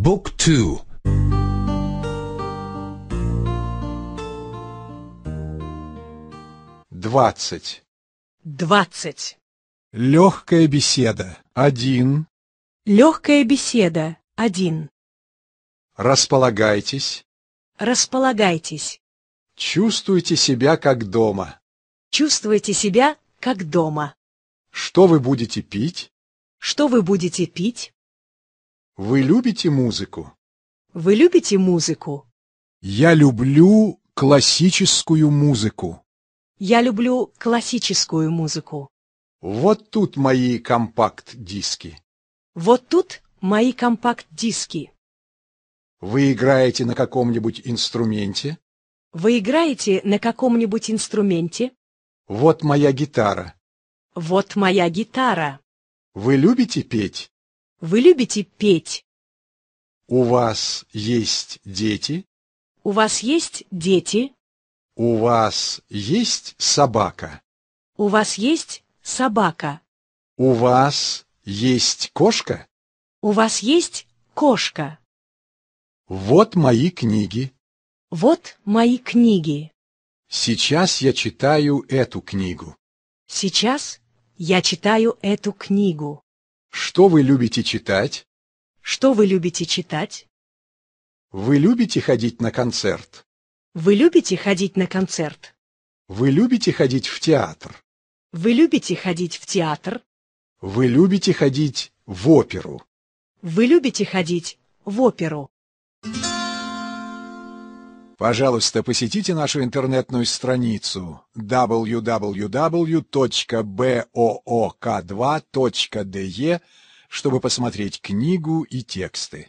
Book 2 20 20 Легкая беседа 1 Легкая беседа 1 Располагайтесь Располагайтесь Чувствуйте себя как дома Чувствуйте себя как дома Что вы будете пить? Что вы будете пить? Вы любите музыку? Вы любите музыку? Я люблю классическую музыку. Я люблю классическую музыку. Вот тут мои компакт-диски. Вот тут мои компакт-диски. Вы играете на каком-нибудь инструменте? Вы играете на каком-нибудь инструменте? Вот моя гитара. Вот моя гитара. Вы любите петь? Вы любите петь? У вас есть дети? У вас есть дети? У вас есть собака? У вас есть собака? У вас есть кошка? У вас есть кошка? Вот мои книги. Вот мои книги. Сейчас я читаю эту книгу. Сейчас я читаю эту книгу. Что вы любите читать? Что вы любите читать? Вы любите ходить на концерт? Вы любите ходить на концерт? Вы любите ходить в театр? Вы любите ходить в театр? Вы любите ходить в оперу? Вы любите ходить в оперу? Пожалуйста, посетите нашу интернетную страницу www.book2.de, чтобы посмотреть книгу и тексты.